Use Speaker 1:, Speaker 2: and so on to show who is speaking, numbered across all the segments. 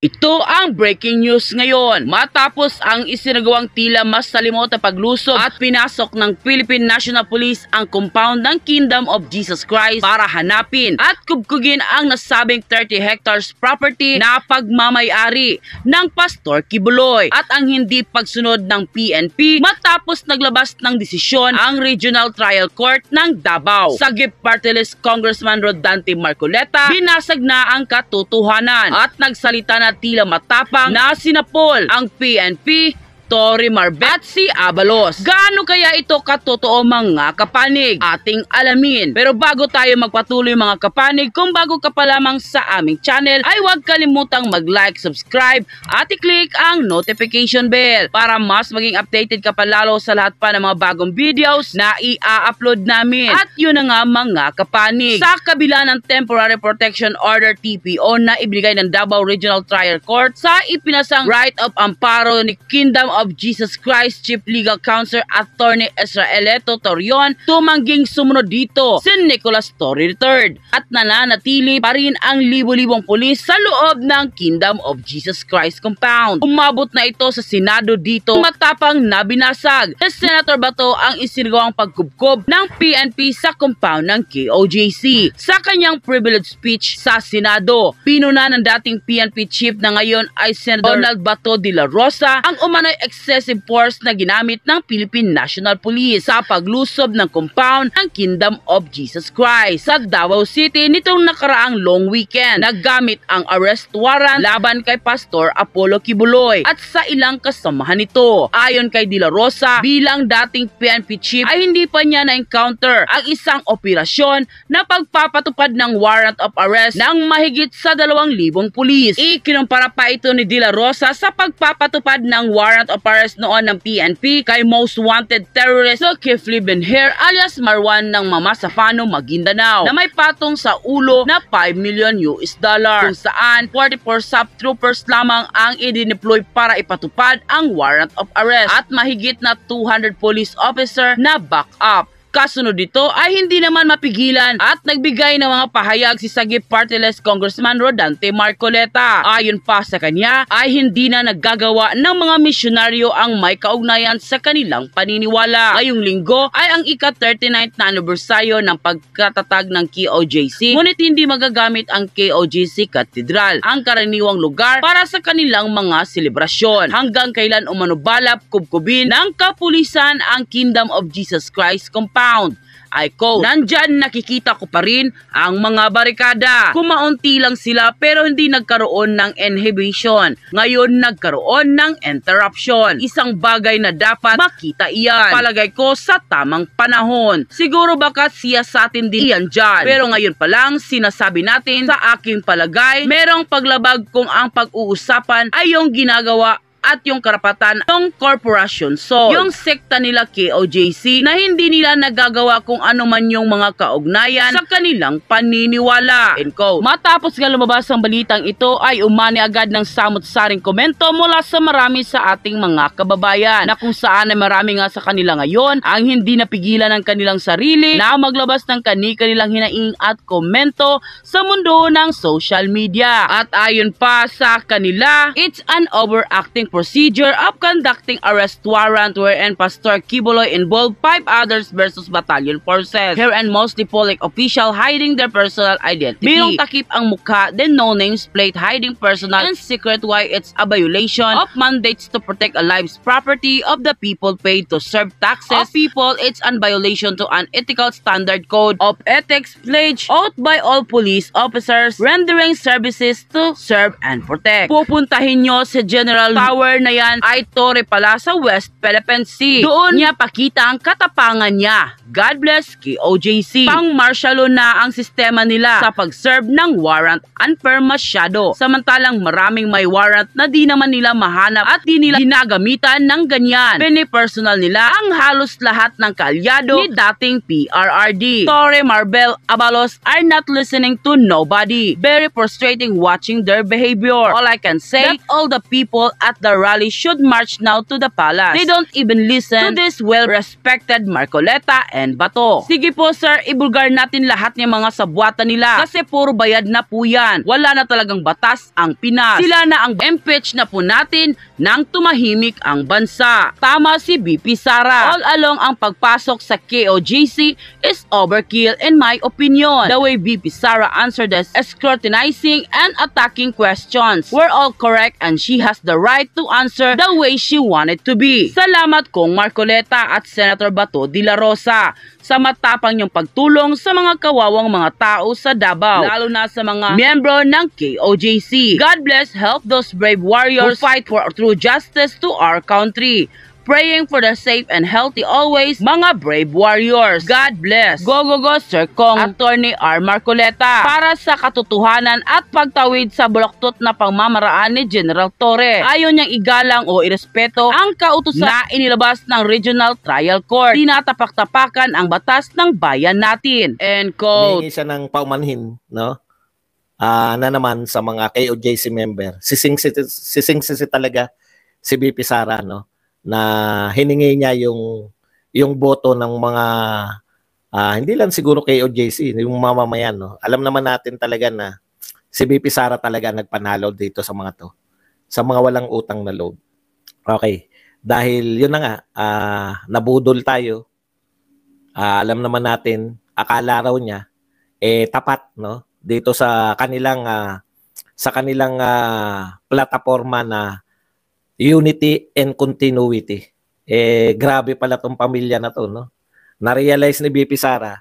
Speaker 1: Ito ang breaking news ngayon. Matapos ang isinagawang tila mas salimot na paglusob at pinasok ng Philippine National Police ang compound ng Kingdom of Jesus Christ para hanapin at kubkugin ang nasabing 30 hectares property na pagmamayari ng Pastor Kibuloy at ang hindi pagsunod ng PNP matapos naglabas ng desisyon ang Regional Trial Court ng Davao. Sagip Party List Congressman Rodante Marcoleta, binasag na ang katotohanan at nagsalita na na tila matapang na sinapol ang PNP Tori Marbet at si Abalos. Gaano kaya ito katotoo mga kapanig? Ating alamin. Pero bago tayo magpatuloy mga kapanig, kung bago ka pa lamang sa aming channel, ay huwag kalimutang mag-like, subscribe at i-click ang notification bell para mas maging updated ka palalo sa lahat pa ng mga bagong videos na i-upload namin. At yun na nga mga kapanig. Sa kabila ng Temporary Protection Order TPO na ibigay ng Davao Regional Trial Court sa ipinasang right of amparo ni Kingdom of of Jesus Christ Chief Legal Counsel Attorney Israeleto Torion tumangging sumunod dito si Nicholas Torre III at nananatili pa rin ang libo-libong pulis sa loob ng Kingdom of Jesus Christ Compound. Umabot na ito sa Senado dito matapang nabinasag si Senator Bato ang isinagawang pagkubkob ng PNP sa compound ng KOJC. Sa kanyang privilege speech sa Senado, pinuna ng dating PNP chief na ngayon ay Senator Donald Bato de la Rosa ang umano'y excessive force na ginamit ng Philippine National Police sa paglusob ng compound ng Kingdom of Jesus Christ sa Davao City nitong nakaraang long weekend. Naggamit ang arrest warrant laban kay Pastor Apollo Kibuloy at sa ilang kasamahan nito. Ayon kay De Rosa, bilang dating PNP chief ay hindi pa niya na-encounter ang isang operasyon na pagpapatupad ng warrant of arrest ng mahigit sa 2,000 pulis. Ikinumpara pa ito ni De Rosa sa pagpapatupad ng warrant of kapares noon ng PNP kay most wanted terrorist na Kifli Benher alias Marwan ng Mama Safano Maguindanao na may patong sa ulo na 5 million US dollar kung saan 44 subtroopers lamang ang idineploy para ipatupad ang warrant of arrest at mahigit na 200 police officer na back up. Kasunod dito ay hindi naman mapigilan at nagbigay ng mga pahayag si Sagip Party List Congressman Rodante Marcoleta. Ayon pa sa kanya ay hindi na naggagawa ng mga misyonaryo ang may kaugnayan sa kanilang paniniwala. Ngayong linggo ay ang ika-39th na anibersaryo ng pagkatatag ng KOJC ngunit hindi magagamit ang KOJC Cathedral, ang karaniwang lugar para sa kanilang mga selebrasyon. Hanggang kailan umano kubkubin ng kapulisan ang Kingdom of Jesus Christ Company compound. I quote, Nandyan nakikita ko pa rin ang mga barikada. Kumaunti lang sila pero hindi nagkaroon ng inhibition. Ngayon nagkaroon ng interruption. Isang bagay na dapat makita iyan. Palagay ko sa tamang panahon. Siguro baka siya sa atin din iyan dyan. Pero ngayon pa lang sinasabi natin sa aking palagay, merong paglabag kung ang pag-uusapan ay yung ginagawa at yung karapatan ng corporation. So, yung sekta nila KOJC na hindi nila nagagawa kung ano man yung mga kaugnayan sa kanilang paniniwala. End quote. Matapos nga lumabas ang balitang ito ay umani agad ng samot-saring komento mula sa marami sa ating mga kababayan na kung saan ay marami nga sa kanila ngayon ang hindi napigilan ng kanilang sarili na maglabas ng kani-kanilang hinaing at komento sa mundo ng social media. At ayon pa sa kanila, it's an overacting procedure of conducting arrest warrant wherein Pastor Kibolo involved five others versus battalion forces. Here and mostly public official hiding their personal identity. Bilong takip ang mukha, then no names plate hiding personal and secret why it's a violation of mandates to protect a life's property of the people paid to serve taxes of people. It's a violation to an ethical standard code of ethics pledge out by all police officers rendering services to serve and protect. Pupuntahin nyo sa si General tower na yan ay tore pala sa West Philippine Sea. Doon niya pakita ang katapangan niya. God bless KOJC. Pang-martialo na ang sistema nila sa pag-serve ng warrant unfair masyado. Samantalang maraming may warrant na di naman nila mahanap at di nila ginagamitan ng ganyan. Pinipersonal nila ang halos lahat ng kalyado ni dating PRRD. Torre Marbel Abalos are not listening to nobody. Very frustrating watching their behavior. All I can say that all the people at the the rally should march now to the palace. They don't even listen to this well-respected Marcoleta and Bato. Sige po sir, ibulgar natin lahat ng mga sabwata nila kasi puro bayad na po yan. Wala na talagang batas ang Pinas. Sila na ang impeach na po natin nang tumahimik ang bansa. Tama si BP Sara. All along ang pagpasok sa KOGC is overkill in my opinion. The way BP Sara answered the scrutinizing and attacking questions were all correct and she has the right to to answer the way she wanted to be. Salamat kong Marcoleta at Senator Bato de la Rosa sa matapang niyong pagtulong sa mga kawawang mga tao sa Davao, lalo na sa mga miyembro ng KOJC. God bless, help those brave warriors who fight for true justice to our country praying for the safe and healthy always mga brave warriors. God bless. Go go go Sir Kong Attorney R. Marcoleta para sa katotohanan at pagtawid sa bulaktot na pamamaraan ni General Torre. Ayon niyang igalang o irespeto ang kautusan na inilabas ng Regional Trial Court. Tinatapak-tapakan ang batas ng bayan natin. End quote. May isa nang paumanhin,
Speaker 2: no? uh, na naman sa mga KOJC member. Sising-sisi si, si, si, talaga si BP Sara, no? na hiningi niya yung yung boto ng mga uh, hindi lang siguro kay OJC, yung mamamayan. No? Alam naman natin talaga na si BP Sara talaga nagpanalo dito sa mga to. Sa mga walang utang na loob. Okay. Dahil yun na nga, uh, nabudol tayo. Uh, alam naman natin, akala raw niya, eh tapat no dito sa kanilang uh, sa kanilang uh, plataforma na unity and continuity. Eh, grabe pala tong pamilya na to, no? Na-realize ni BP Sara.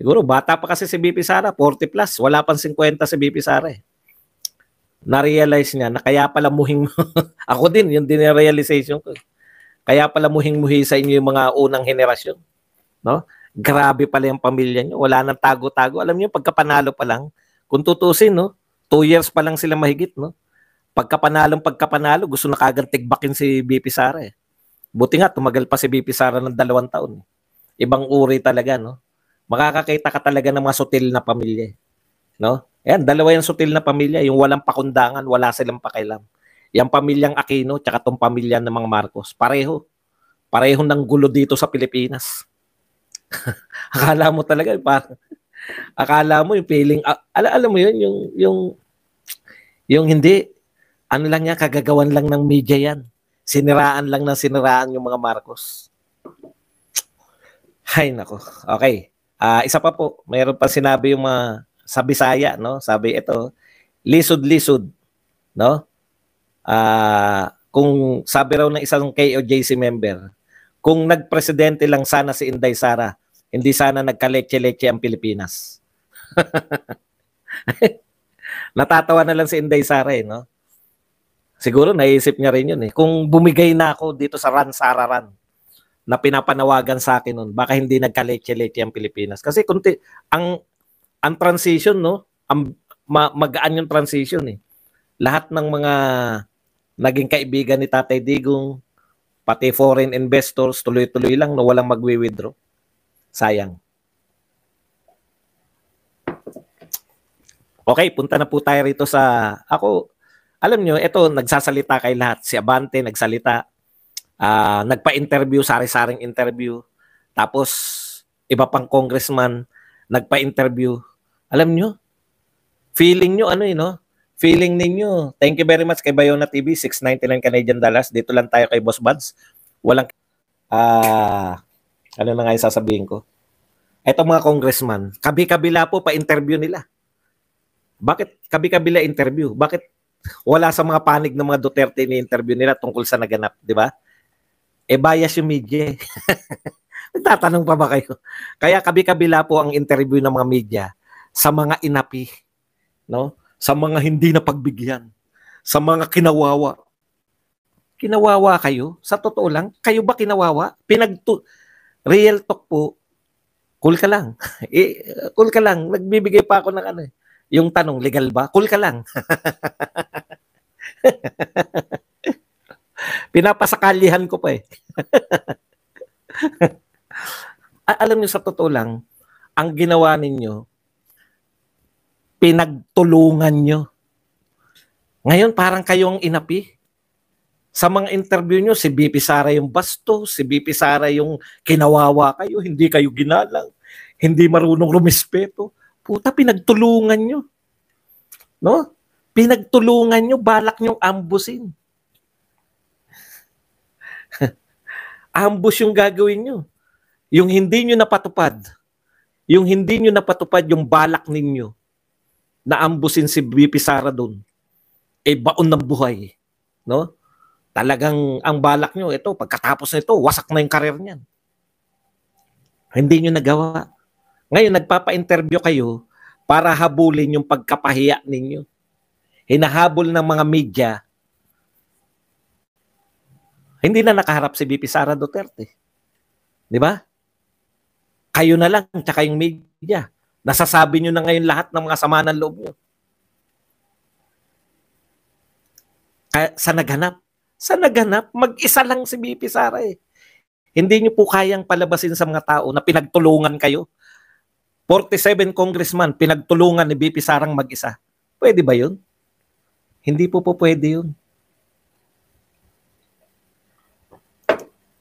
Speaker 2: Siguro, bata pa kasi si BP Sara, 40 plus. Wala pang 50 si BP Sara eh. Na-realize niya na kaya pala muhing... ako din, yung din realization ko. Eh. Kaya pala muhing-muhi sa inyo yung mga unang henerasyon. No? Grabe pala yung pamilya niyo. Wala nang tago-tago. Alam niyo, pagkapanalo pa lang, kung tutusin, no? Two years pa lang sila mahigit, no? pagkapanalong pagkapanalo, gusto na kagad tigbakin si BP Sara eh. Buti nga, tumagal pa si BP Sara ng dalawang taon. Eh. Ibang uri talaga, no? Makakakita ka talaga ng mga sutil na pamilya. Eh, no? Ayan, dalawa yung sutil na pamilya. Yung walang pakundangan, wala silang pakialam. Yung pamilyang Aquino, tsaka tong pamilya ng mga Marcos. Pareho. Pareho ng gulo dito sa Pilipinas. akala mo talaga, eh, parang, akala mo yung feeling, al- alam mo yun, yung, yung, yung hindi, ano lang yan, kagagawan lang ng media yan. Siniraan lang ng siniraan yung mga Marcos. Hay nako. Okay. Uh, isa pa po, mayroon pa sinabi yung mga sa Bisaya, no? Sabi ito, lisod-lisod, no? Uh, kung sabi raw ng isang KOJC member, kung nagpresidente lang sana si Inday Sara, hindi sana nagkaleche letche ang Pilipinas. Natatawa na lang si Inday Sara eh, no? Siguro naisip niya rin yun eh. Kung bumigay na ako dito sa Ran Sararan na pinapanawagan sa akin noon, baka hindi nagka nagkaletse-letse ang Pilipinas. Kasi kunti, ang, ang transition, no? Ang, ma, magaan yung transition eh. Lahat ng mga naging kaibigan ni Tatay Digong, pati foreign investors, tuloy-tuloy lang na no? walang magwi-withdraw. Sayang. Okay, punta na po tayo rito sa ako alam nyo, ito, nagsasalita kay lahat. Si Abante nagsalita, uh, nagpa-interview, sari-saring interview. Tapos, iba pang congressman, nagpa-interview. Alam nyo, feeling nyo, ano yun, eh, no? Feeling ninyo, thank you very much kay Bayona TV, 699 Canadian Dollars. Dito lang tayo kay Boss Buds. Walang, ah, uh, ano na nga yung sasabihin ko? Ito mga congressman, kabi-kabila po pa-interview nila. Bakit kabi-kabila interview? Bakit wala sa mga panig ng mga Duterte ni interview nila tungkol sa naganap, di ba? Eh bias yung media. Eh. Tatanong pa ba kayo? Kaya kabi-kabila po ang interview ng mga media sa mga inapi, no? Sa mga hindi na pagbigyan, sa mga kinawawa. Kinawawa kayo? Sa totoo lang, kayo ba kinawawa? Pinagtu real talk po. Cool ka lang. eh, cool ka lang. Nagbibigay pa ako ng ano eh yung tanong, legal ba? Cool ka lang. Pinapasakalihan ko pa eh. Alam niyo sa totoo lang, ang ginawa ninyo, pinagtulungan nyo. Ngayon, parang kayong inapi. Sa mga interview nyo, si BP Sara yung basto, si BP Sara yung kinawawa kayo, hindi kayo ginalang, hindi marunong rumispeto. Puta, pinagtulungan nyo. No? Pinagtulungan nyo, balak nyong ambusin. Ambus yung gagawin nyo. Yung hindi nyo napatupad. Yung hindi nyo napatupad yung balak ninyo na ambusin si BP Sara doon. Eh, baon ng buhay. No? Talagang ang balak nyo, ito, pagkatapos nito, wasak na yung karir niyan. Hindi nyo nagawa. Ngayon, nagpapa-interview kayo para habulin yung pagkapahiya ninyo. Hinahabol ng mga media. Hindi na nakaharap si BP Sara Duterte. Di ba? Kayo na lang, tsaka yung media. Nasasabi nyo na ngayon lahat ng mga sama ng loob nyo. Sa naganap? Sa naganap, mag-isa lang si BP Sara eh. Hindi nyo po kayang palabasin sa mga tao na pinagtulungan kayo 47 congressman pinagtulungan ni BP Sarang mag-isa. Pwede ba yun? Hindi po po pwede yun.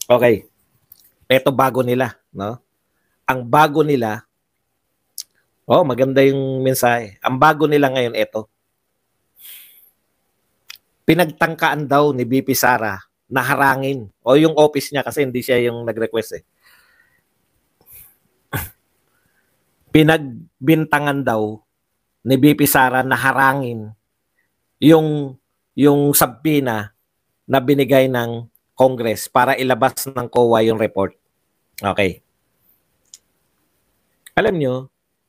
Speaker 2: Okay. Ito bago nila, no? Ang bago nila Oh, maganda yung mensahe. Ang bago nila ngayon ito. Pinagtangkaan daw ni BP Sara na harangin o yung office niya kasi hindi siya yung nag-request eh. pinagbintangan daw ni BP Sara na harangin yung yung sabina na binigay ng Congress para ilabas ng COA yung report. Okay. Alam nyo,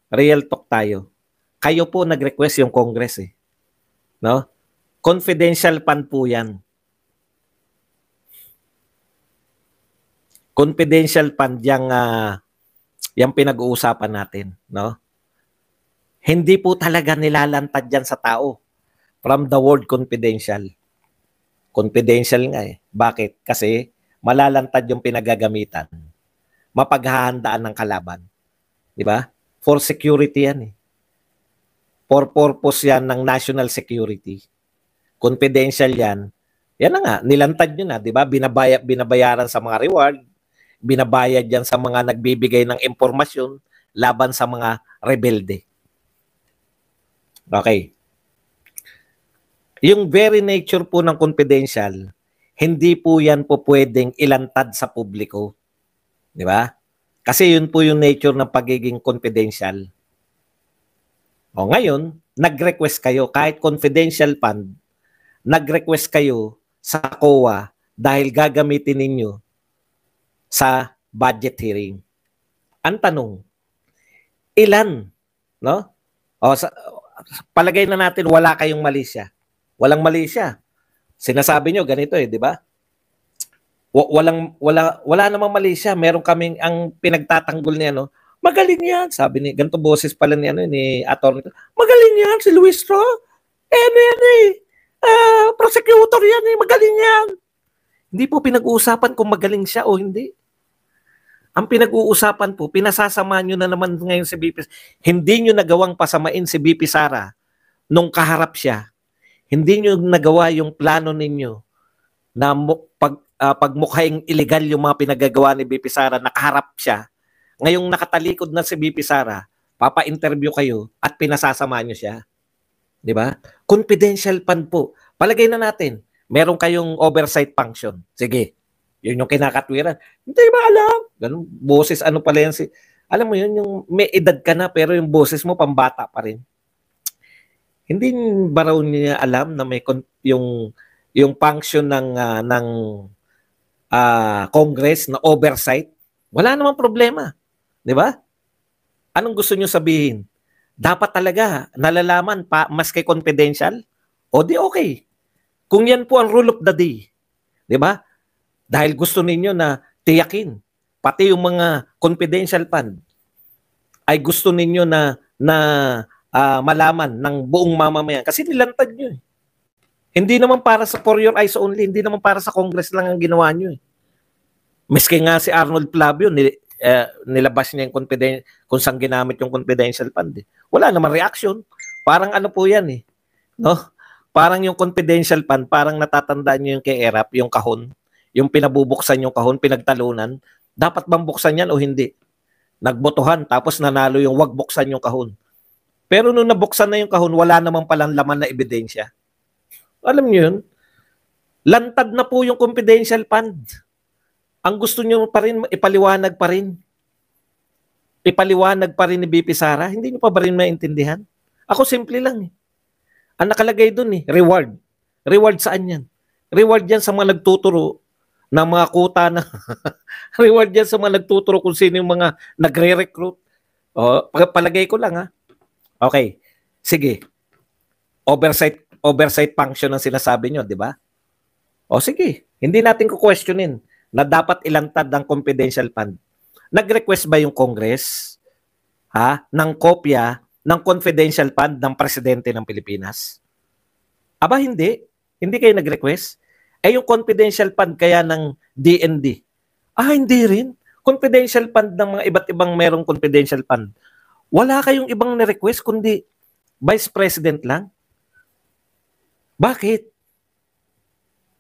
Speaker 2: real talk tayo. Kayo po nag-request yung Congress eh. No? Confidential pan po yan. Confidential pan yung uh, Yang pinag-uusapan natin, no? Hindi po talaga nilalantad yan sa tao. From the word confidential. Confidential nga eh. Bakit? Kasi malalantad yung pinagagamitan. Mapaghahandaan ng kalaban. Di ba? For security yan eh. For purpose yan ng national security. Confidential yan. Yan na nga, nilantad nyo na, di ba? Binabaya, binabayaran sa mga reward, binabayad yan sa mga nagbibigay ng impormasyon laban sa mga rebelde. Okay. Yung very nature po ng confidential, hindi po yan po pwedeng ilantad sa publiko. Di ba? Kasi yun po yung nature ng pagiging confidential. O ngayon, nag-request kayo, kahit confidential fund, nag-request kayo sa COA dahil gagamitin ninyo sa budget hearing. Ang tanong, ilan, no? O sa, palagay na natin wala kayong Malaysia. Walang Malaysia. Sinasabi nyo ganito eh, di ba? Walang wala wala namang Malaysia. Meron kaming ang pinagtatanggol niya no. Magaling yan, sabi ni ganto boses pala ni ano ni attorney. Magaling yan si Luis Tro. Eh, ano eh. Uh, prosecutor yan eh. Magaling yan. Hindi po pinag-uusapan kung magaling siya o hindi. Ang pinag-uusapan po, pinasasama nyo na naman ngayon si BP. Hindi nyo nagawang pasamain si BP Sara nung kaharap siya. Hindi nyo nagawa yung plano ninyo na pag, uh, pagmukhang ilegal yung mga pinagagawa ni BP Sara, nakaharap siya. Ngayong nakatalikod na si BP Sara, papa-interview kayo at pinasasama nyo siya. 'Di ba? Confidential pan po. Palagay na natin, meron kayong oversight function. Sige, yun yung kinakatwiran. Hindi ba alam? Ganun, boses, ano pala yan si... Alam mo yun, yung may edad ka na pero yung boses mo pambata pa rin. Hindi ba raw niya alam na may kon- yung yung function ng uh, ng uh, Congress na oversight? Wala namang problema. 'Di ba? Anong gusto niyo sabihin? Dapat talaga nalalaman pa mas kay confidential? O di okay. Kung yan po ang rule of the day, 'di ba? Dahil gusto ninyo na tiyakin, pati yung mga confidential fund, ay gusto ninyo na na uh, malaman ng buong mamamayan kasi nilantad nyo eh. Hindi naman para sa for your eyes only, hindi naman para sa Congress lang ang ginawa nyo eh. Miski nga si Arnold Flavio, ni, uh, eh, nilabas niya yung confidential, kung saan ginamit yung confidential fund. Eh. Wala naman reaction. Parang ano po yan eh. No? Parang yung confidential fund, parang natatandaan nyo yung kay ERAP, yung kahon yung pinabubuksan yung kahon, pinagtalunan, dapat bang buksan yan o hindi? Nagbotohan, tapos nanalo yung wag buksan yung kahon. Pero nung nabuksan na yung kahon, wala naman palang laman na ebidensya. Alam niyo yun? Lantad na po yung confidential fund. Ang gusto niyo pa rin, ipaliwanag pa rin. Ipaliwanag pa rin ni BP Sara. Hindi niyo pa ba rin maintindihan? Ako simple lang eh. Ang nakalagay doon eh, reward. Reward saan yan? Reward yan sa mga nagtuturo na mga kuta na reward yan sa mga nagtuturo kung sino yung mga nagre-recruit. O, palagay ko lang ha. Okay. Sige. Oversight oversight function ang sinasabi nyo, di ba? O sige, hindi natin ko-questionin na dapat ilantad ang confidential fund. Nag-request ba yung Congress ha, ng kopya ng confidential fund ng presidente ng Pilipinas? Aba, hindi. Hindi kayo nag-request. Eh yung confidential fund kaya ng DND? Ah, hindi rin. Confidential fund ng mga iba't ibang merong confidential fund. Wala kayong ibang request kundi Vice President lang. Bakit?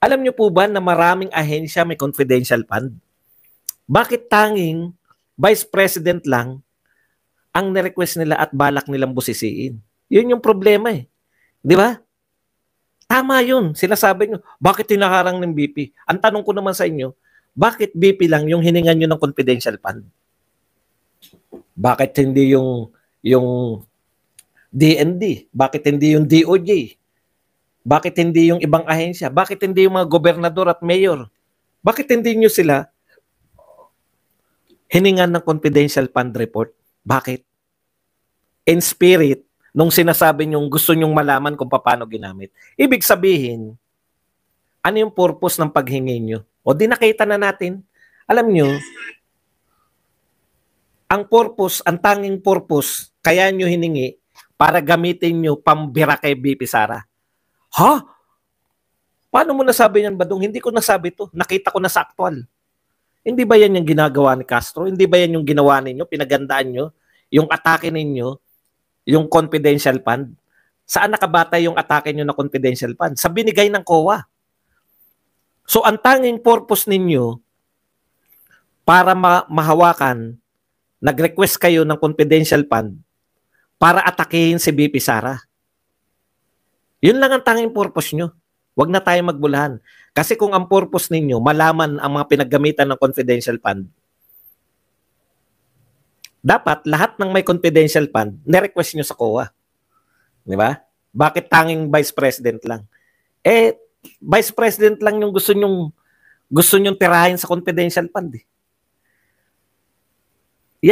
Speaker 2: Alam niyo po ba na maraming ahensya may confidential fund? Bakit tanging Vice President lang ang nirequest nila at balak nilang busisiin? Yun yung problema eh. Di ba? Tama yun. Sila sabi nyo, bakit tinaharang ng BP? Ang tanong ko naman sa inyo, bakit BP lang yung hiningan nyo ng confidential fund? Bakit hindi yung yung DND? Bakit hindi yung DOJ? Bakit hindi yung ibang ahensya? Bakit hindi yung mga gobernador at mayor? Bakit hindi nyo sila hiningan ng confidential fund report? Bakit? In spirit, nung sinasabi niyong gusto niyong malaman kung paano ginamit. Ibig sabihin, ano yung purpose ng paghingi niyo? O di nakita na natin. Alam niyo, ang purpose, ang tanging purpose, kaya niyo hiningi para gamitin niyo pambira kay BP Sara. Ha? Paano mo nasabi niyan, Badong? Hindi ko nasabi to. Nakita ko na sa aktual. Hindi ba yan yung ginagawa ni Castro? Hindi ba yan yung ginawa ninyo? Pinagandaan nyo? Yung atake ninyo? yung confidential fund. Saan nakabatay yung atake nyo na confidential fund? Sa binigay ng COA. So ang tanging purpose ninyo para ma- mahawakan, nag-request kayo ng confidential fund para atakehin si BP Sara. Yun lang ang tanging purpose nyo. Huwag na tayo magbulahan. Kasi kung ang purpose ninyo, malaman ang mga pinaggamitan ng confidential fund, dapat lahat ng may confidential fund, nirequest request nyo sa COA. Di ba? Bakit tanging vice president lang? Eh, vice president lang yung gusto nyong gusto nyong tirahin sa confidential fund. Eh.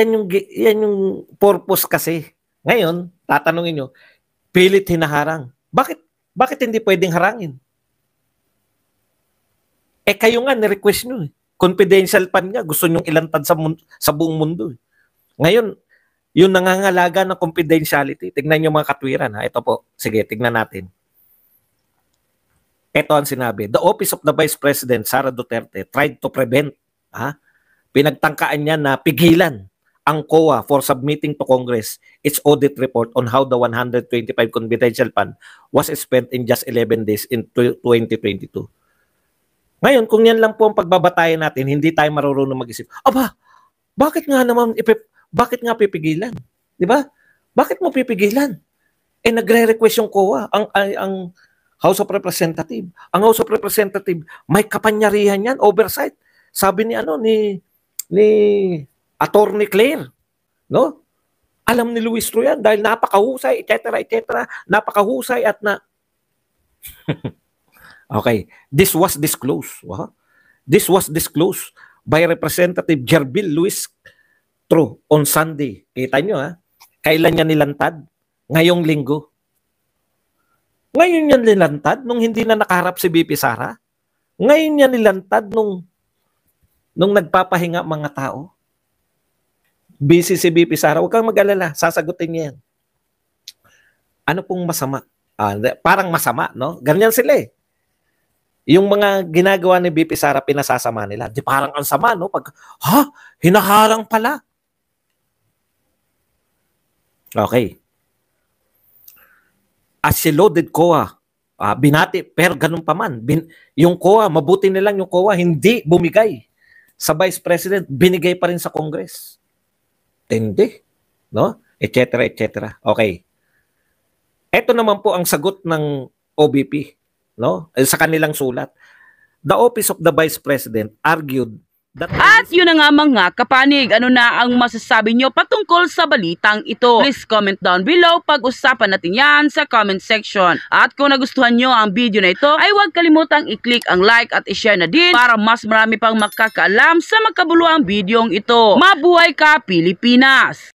Speaker 2: Yan yung yan yung purpose kasi. Ngayon, tatanungin nyo, pilit hinaharang. Bakit bakit hindi pwedeng harangin? Eh kayo nga nirequest request nyo eh. Confidential fund nga, gusto nyong ilantad sa, sa buong mundo eh. Ngayon, yung nangangalaga ng confidentiality. Tignan nyo mga katwiran ha. Ito po. Sige, tignan natin. Ito ang sinabi. The Office of the Vice President, Sara Duterte, tried to prevent, ha? pinagtangkaan niya na pigilan ang COA for submitting to Congress its audit report on how the 125 confidential fund was spent in just 11 days in 2022. Ngayon, kung yan lang po ang pagbabatayan natin, hindi tayo marunong mag-isip, aba, bakit nga naman ipip bakit nga pipigilan? Di ba? Bakit mo pipigilan? Eh nagre-request yung COA, ang, ang, ang House of Representative. Ang House of Representative, may kapangyarihan yan, oversight. Sabi ni ano ni ni Attorney Claire, no? Alam ni Luis Royan dahil napakahusay, et cetera, et cetera, napakahusay at na Okay, this was disclosed. Wow. This was disclosed by Representative Jerbil Luis True, on Sunday. Kita nyo ha? Kailan niya nilantad? Ngayong linggo. Ngayon niya nilantad nung hindi na nakaharap si BP Sara. Ngayon niya nilantad nung nung nagpapahinga mga tao. Busy si BP Sara. Huwag kang mag-alala. Sasagutin niya yan. Ano pong masama? Ah, parang masama, no? Ganyan sila eh yung mga ginagawa ni BP Sara pinasasama nila. Di parang ang sama, no? Pag, ha? Hinaharang pala. Okay. As si loaded COA, uh, ah, binati, pero ganun pa man. Bin, yung COA, mabuti nilang yung COA, hindi bumigay sa Vice President, binigay pa rin sa Congress. Tindi. No? Etc. Etc. Okay. Ito naman po ang sagot ng OBP no? Eh, sa kanilang sulat. The Office of the Vice President argued
Speaker 1: at yun na nga mga kapanig, ano na ang masasabi nyo patungkol sa balitang ito? Please comment down below, pag-usapan natin yan sa comment section. At kung nagustuhan nyo ang video na ito, ay huwag kalimutang i-click ang like at i-share na din para mas marami pang makakaalam sa magkabuluang videong ito. Mabuhay ka Pilipinas!